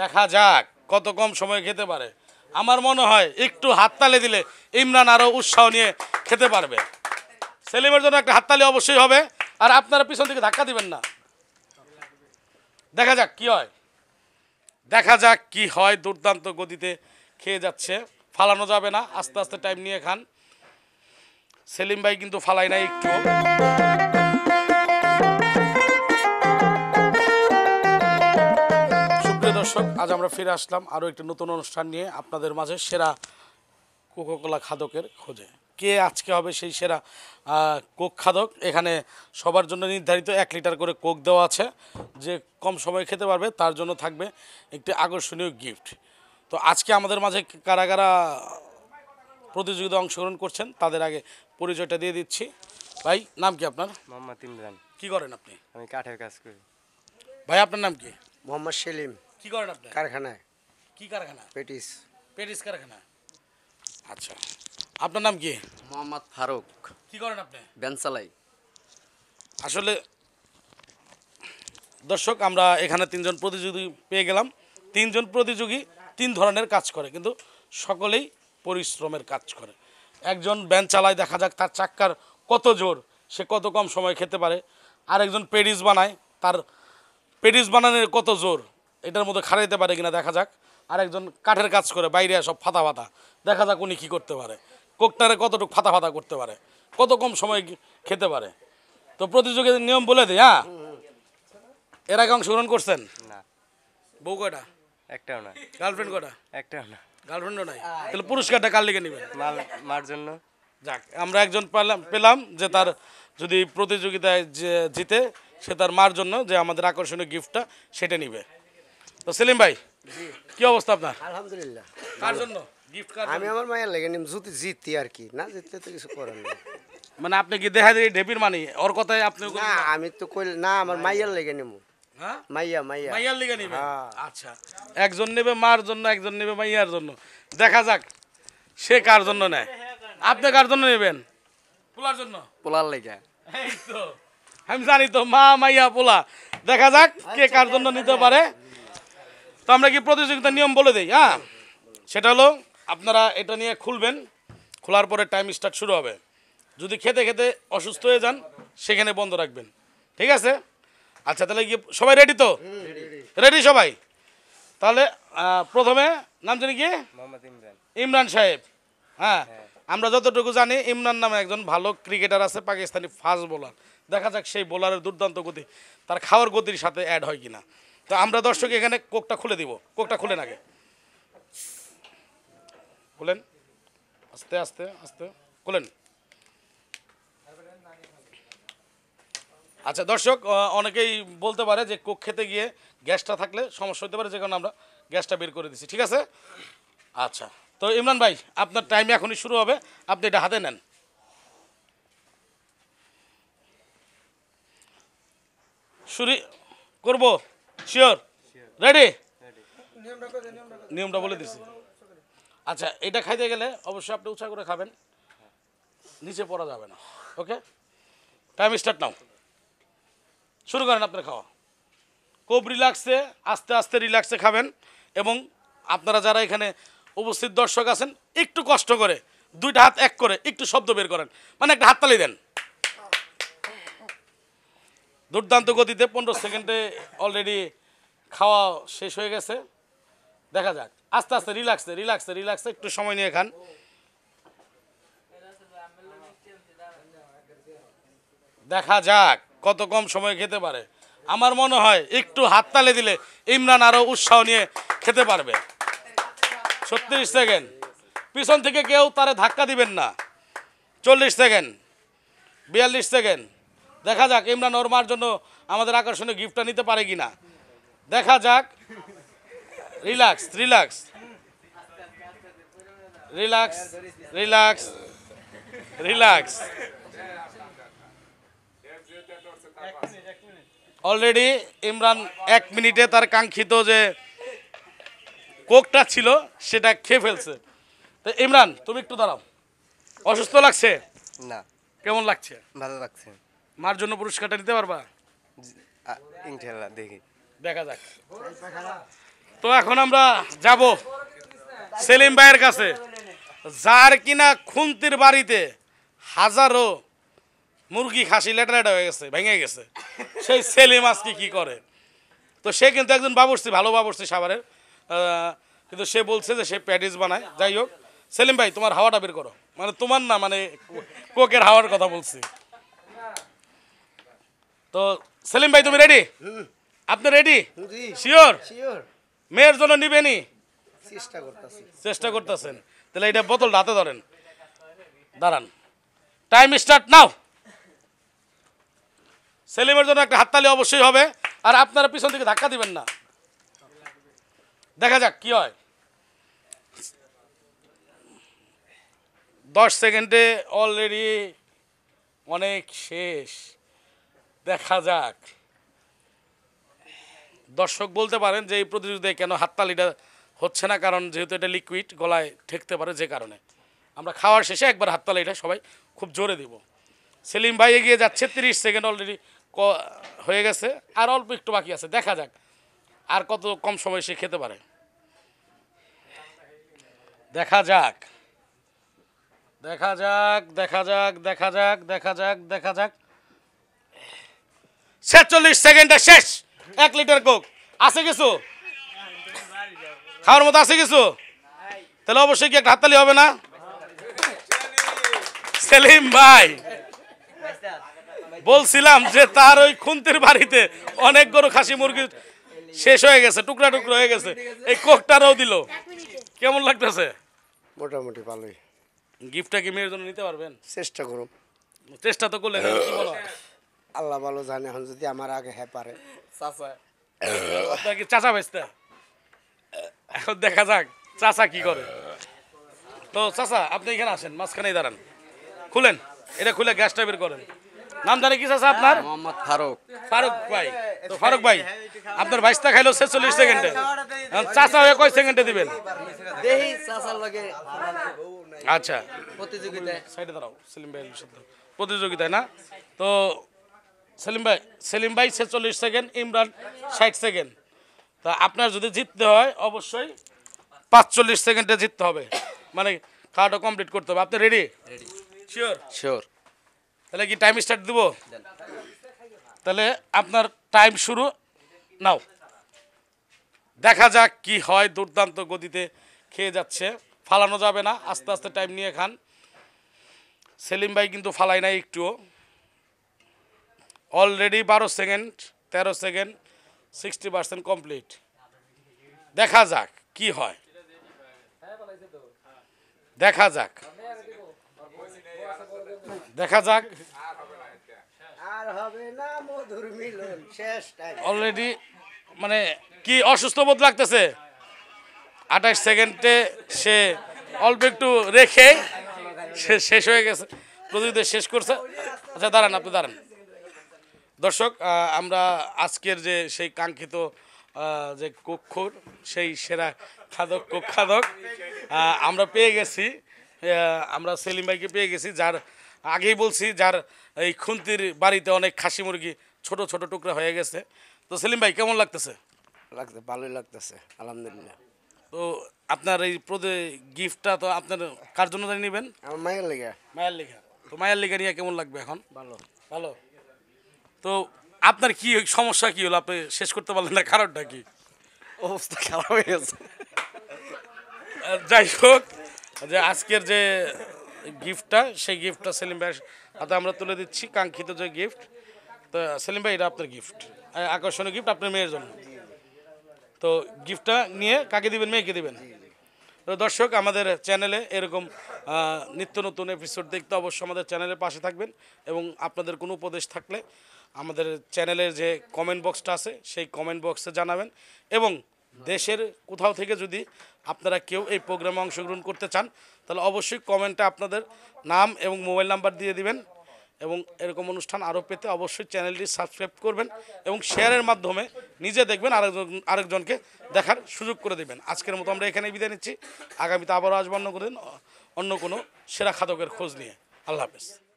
দেখা যাক কত কম সময় খেতে পারে আমার মনে হয় একটু হাততালি দিলে ইমরান আরও উৎসাহ নিয়ে খেতে পারবে সেলিমের জন্য একটা হাততালি অবশ্যই হবে আর আপনারা পিছন থেকে ধাক্কা দিবেন না দেখা যাক কি হয় দেখা যাক কি হয় দুর্দান্ত গতিতে খেয়ে যাচ্ছে ফালানো যাবে না আস্তে আস্তে টাইম নিয়ে খান সেলিম ভাই কিন্তু ফালাই নাই একটু দর্শক আজ আমরা ফিরে আসলাম আরও একটি নতুন অনুষ্ঠান নিয়ে আপনাদের মাঝে সেরা কোকোকোলা খাদকের খোঁজে কে আজকে হবে সেই সেরা কোক খাদক এখানে সবার জন্য নির্ধারিত এক লিটার করে কোক দেওয়া আছে যে কম সময় খেতে পারবে তার জন্য থাকবে একটি আকর্ষণীয় গিফট তো আজকে আমাদের মাঝে কারা কারা প্রতিযোগিতা অংশগ্রহণ করছেন তাদের আগে পরিচয়টা দিয়ে দিচ্ছি ভাই নাম কি আপনার মোহাম্মদ ইমরান কি করেন আপনি আমি কাঠের কাজ করি ভাই আপনার নাম কি মোহাম্মদ সেলিম কি করেন আপনি কারখানায় কি কারখানা পেটিস পেটিস কারখানা আচ্ছা আপনার নাম কি মোহাম্মদ ফারুক কি করেন আপনি ব্যান চালাই আসলে দর্শক আমরা এখানে তিনজন প্রতিযোগী পেয়ে গেলাম তিনজন প্রতিযোগী তিন ধরনের কাজ করে কিন্তু সকলেই পরিশ্রমের কাজ করে একজন ব্যান চালায় দেখা যাক তার চাক্কার কত জোর সে কত কম সময় খেতে পারে আর একজন পেরিস বানায় তার পেরিস বানানোর কত জোর এটার মধ্যে খাড়া দিতে পারে কিনা দেখা যাক আরেকজন কাঠের কাজ করে বাইরে সব ফাতা ফাতা দেখা যাক উনি কী করতে পারে কোকটারে কতটুকু ফাতা ফাতা করতে পারে কত কম সময় খেতে পারে তো প্রতিযোগিতার নিয়ম বলে দিই হ্যাঁ এর আগে অংশগ্রহণ করছেন না বউ কয়টা একটাও না গার্লফ্রেন্ড কটা একটাও না গার্লফ্রেন্ডও নাই তাহলে পুরস্কারটা কার লিখে নেবেন মার জন্য যাক আমরা একজন পেলাম পেলাম যে তার যদি প্রতিযোগিতায় জিতে সে তার মার জন্য যে আমাদের আকর্ষণীয় গিফটটা সেটা নিবে তো সেলিম ভাই কি অবস্থা আপনার আলহামদুলিল্লাহ কার জন্য গিফট কার আমি আমার মায়ের লেগে নিম জুতি জিতি আর কি না জিততে তো কিছু করার নেই মানে আপনি কি দেখা দিই ডেবির মানি ওর কথাই আপনি না আমি তো কই না আমার মায়ের লেগে নিম হ্যাঁ মাইয়া মাইয়া মাইয়ার লেগে নিবে হ্যাঁ। আচ্ছা একজন নেবে মার জন্য একজন নেবে মাইয়ার জন্য দেখা যাক সে কার জন্য নেয় আপনি কার জন্য নেবেন পোলার জন্য পোলার লেগে এই তো আমি জানি তো মা মাইয়া পোলা দেখা যাক কে কার জন্য নিতে পারে তো আমরা কি প্রতিযোগিতার নিয়ম বলে দিই হ্যাঁ সেটা হলো আপনারা এটা নিয়ে খুলবেন খোলার পরে টাইম স্টার্ট শুরু হবে যদি খেতে খেতে অসুস্থ হয়ে যান সেখানে বন্ধ রাখবেন ঠিক আছে আচ্ছা তাহলে গিয়ে সবাই রেডি তো রেডি সবাই তাহলে প্রথমে নাম জানি কি ইমরান সাহেব হ্যাঁ? হ্যাঁ আমরা যতটুকু জানি ইমরান নামে একজন ভালো ক্রিকেটার আছে পাকিস্তানি ফাস্ট বোলার দেখা যাক সেই বোলারের দুর্দান্ত গতি তার খাওয়ার গতির সাথে অ্যাড হয় কিনা তো আমরা দর্শক এখানে কোকটা খুলে দিব কোকটা খুলে আগে খুলেন আস্তে আস্তে আস্তে খুলেন আচ্ছা দর্শক অনেকেই বলতে পারে যে কোক খেতে গিয়ে গ্যাসটা থাকলে সমস্যা হতে পারে যে কারণে আমরা গ্যাসটা বের করে দিছি ঠিক আছে আচ্ছা তো ইমরান ভাই আপনার টাইম এখনই শুরু হবে আপনি এটা হাতে নেন শুরু করবো শিওর রেডি নিয়মটা বলে দিছি আচ্ছা এটা খাইতে গেলে অবশ্যই আপনি উৎসাহ করে খাবেন নিচে পড়া যাবে না ওকে টাইম স্টার্ট নাও শুরু করেন আপনার খাওয়া খুব রিল্যাক্সে আস্তে আস্তে রিল্যাক্সে খাবেন এবং আপনারা যারা এখানে উপস্থিত দর্শক আছেন একটু কষ্ট করে দুইটা হাত এক করে একটু শব্দ বের করেন মানে একটা হাততালি দেন দুর্দান্ত গতিতে পনেরো সেকেন্ডে অলরেডি খাওয়া শেষ হয়ে গেছে দেখা যাক আস্তে আস্তে রিল্যাক্সে রিল্যাক্সে রিল্যাক্সে একটু সময় নিয়ে খান দেখা যাক কত কম সময় খেতে পারে আমার মনে হয় একটু হাত তালে দিলে ইমরান আরও উৎসাহ নিয়ে খেতে পারবে ছত্রিশ সেকেন্ড পিছন থেকে কেউ তারে ধাক্কা দিবেন না চল্লিশ সেকেন্ড বিয়াল্লিশ সেকেন্ড দেখা যাক ইমরান ওর মার জন্য আমাদের আকর্ষণীয় গিফটটা নিতে পারে কি না দেখা যাক relax relax relax relax relax already Imran এক মিনিটে তার কাঙ্ক্ষিত যে কোকটা ছিল সেটা খেয়ে ফেলছে তো ইমরান তুমি একটু দাঁড়াও অসুস্থ লাগছে না কেমন লাগছে ভালো লাগছে মার জন্য পুরস্কারটা নিতে পারবা ইনশাল্লাহ দেখি দেখা যাক তো এখন আমরা যাব সেলিম ভাইয়ের কাছে যার কিনা খুন্তির বাড়িতে হাজারো মুরগি খাসি লেটারেটা হয়ে গেছে ভেঙে গেছে সেই সেলিম আজকে কি করে তো সে কিন্তু একজন বাবুর্চি ভালো বাবুর্চি সাবারের কিন্তু সে বলছে যে সে প্যাডিস বানায় যাই হোক সেলিম ভাই তোমার হাওয়াটা বের করো মানে তোমার না মানে কোকের হাওয়ার কথা বলছি তো সেলিম ভাই তুমি রেডি আপনি রেডি শিওর মেয়ের জন্য নিবেনি চেষ্টা করতেছেন তাহলে এটা বোতল হাতে ধরেন দাঁড়ান টাইম স্টার্ট নাও সেলিমের জন্য একটা হাততালি অবশ্যই হবে আর আপনারা পিছন দিকে ধাক্কা দিবেন না দেখা যাক কি হয় দশ সেকেন্ডে অলরেডি অনেক শেষ দেখা যাক দর্শক বলতে পারেন যে এই প্রতিযোগিতায় কেন হাততালিটা হচ্ছে না কারণ যেহেতু এটা লিকুইড গলায় ঠেকতে পারে যে কারণে আমরা খাওয়ার শেষে একবার হাততালিটা সবাই খুব জোরে দিব সেলিম ভাই এগিয়ে যাচ্ছে তিরিশ সেকেন্ড অলরেডি ক হয়ে গেছে আর অল্প একটু বাকি আছে দেখা যাক আর কত কম সময় সে খেতে পারে দেখা যাক দেখা যাক দেখা যাক দেখা যাক দেখা যাক দেখা যাক ছেচল্লিশ সেকেন্ডে শেষ এক লিটার কোক আছে কিছু খাওয়ার মতো আছে কিছু তাহলে অবশ্যই কি একটা হাততালি হবে না সেলিম ভাই বলছিলাম যে তার ওই খুন্তির বাড়িতে অনেক গরু খাসি মুরগি শেষ হয়ে গেছে টুকরা টুকরা হয়ে গেছে এই কোকটারও দিল কেমন লাগতেছে মোটামুটি ভালোই গিফটটা কি মেয়ের জন্য নিতে পারবেন চেষ্টা করুন চেষ্টা তো করলেন কি বলো আল্লাহ ভালো জানে এখন যদি আমার আগে হ্যাঁ পারে চাচা কি চাচা বেচতে এখন দেখা যাক চাচা কি করে তো চাচা আপনি এখানে আসেন মাঝখানেই দাঁড়ান খুলেন এটা খুলে গ্যাস টাইপের করেন নাম জানে কি চাচা আপনার মোহাম্মদ ফারুক ফারুক ভাই তো ফারুক ভাই আপনার ভাইসটা খাইলো ছেচল্লিশ সেকেন্ডে চাচা হয়ে কয় সেকেন্ডে দিবেন আচ্ছা প্রতিযোগিতায় সাইডে দাঁড়াও সেলিম ভাই প্রতিযোগিতায় না তো সেলিম ভাই সেলিম ভাই ছেচল্লিশ সেকেন্ড ইমরান ষাট সেকেন্ড তা আপনার যদি জিততে হয় অবশ্যই পাঁচচল্লিশ সেকেন্ডে জিততে হবে মানে খাওয়াটা কমপ্লিট করতে হবে আপনি রেডি শিওর শিওর তাহলে কি টাইম স্টার্ট দেবো তাহলে আপনার টাইম শুরু নাও দেখা যাক কি হয় দুর্দান্ত গতিতে খেয়ে যাচ্ছে ফালানো যাবে না আস্তে আস্তে টাইম নিয়ে খান সেলিম ভাই কিন্তু ফালাই নাই একটুও অলরেডি বারো সেকেন্ড তেরো সেকেন্ড সিক্সটি পার্সেন্ট কমপ্লিট দেখা যাক কি হয় দেখা যাক দেখা যাক অলরেডি মানে কি অসুস্থ বোধ লাগতেছে আঠাশ সেকেন্ডে সে অল্প একটু রেখে শেষ হয়ে গেছে প্রতিযোগিতা শেষ করছে আচ্ছা দাঁড়ান আপনি দাঁড়ান দর্শক আমরা আজকের যে সেই কাঙ্ক্ষিত যে কক্ষর সেই সেরা খাদক কক্ষাদক আমরা পেয়ে গেছি আমরা সেলিম ভাইকে পেয়ে গেছি যার আগেই বলছি যার এই খুন্তির বাড়িতে অনেক খাসি মুরগি ছোট ছোট টুকরা হয়ে গেছে তো সেলিম ভাই কেমন লাগতেছে লাগছে ভালোই লাগতেছে আলহামদুলিল্লাহ তো আপনার এই প্রদে গিফটটা তো আপনার কার জন্য নেবেন আমার মায়ের লেখা মায়ের লেখা তো মায়ের লেখা নিয়ে কেমন লাগবে এখন ভালো ভালো তো আপনার কি সমস্যা কি হলো আপনি শেষ করতে পারলেন না কারণটা কি অবস্থা খারাপ হয়ে গেছে যাই হোক যে আজকের যে গিফটটা সেই গিফটটা সেলিম ভাই হাতে আমরা তুলে দিচ্ছি কাঙ্ক্ষিত যে গিফট তো সেলিম ভাই এটা আপনার গিফট আকর্ষণীয় গিফট আপনার মেয়ের জন্য তো গিফটটা নিয়ে কাকে দিবেন মেয়েকে দিবেন তো দর্শক আমাদের চ্যানেলে এরকম নিত্য নতুন এপিসোড দেখতে অবশ্যই আমাদের চ্যানেলের পাশে থাকবেন এবং আপনাদের কোনো উপদেশ থাকলে আমাদের চ্যানেলের যে কমেন্ট বক্সটা আছে সেই কমেন্ট বক্সে জানাবেন এবং দেশের কোথাও থেকে যদি আপনারা কেউ এই প্রোগ্রামে অংশগ্রহণ করতে চান তাহলে অবশ্যই কমেন্টে আপনাদের নাম এবং মোবাইল নাম্বার দিয়ে দিবেন এবং এরকম অনুষ্ঠান আরও পেতে অবশ্যই চ্যানেলটি সাবস্ক্রাইব করবেন এবং শেয়ারের মাধ্যমে নিজে দেখবেন আরেকজন আরেকজনকে দেখার সুযোগ করে দেবেন আজকের মতো আমরা এখানেই বিদায় নিচ্ছি আগামীতে আবারও আসবো অন্য করে অন্য কোনো সেরা খাদকের খোঁজ নিয়ে আল্লাহ হাফেজ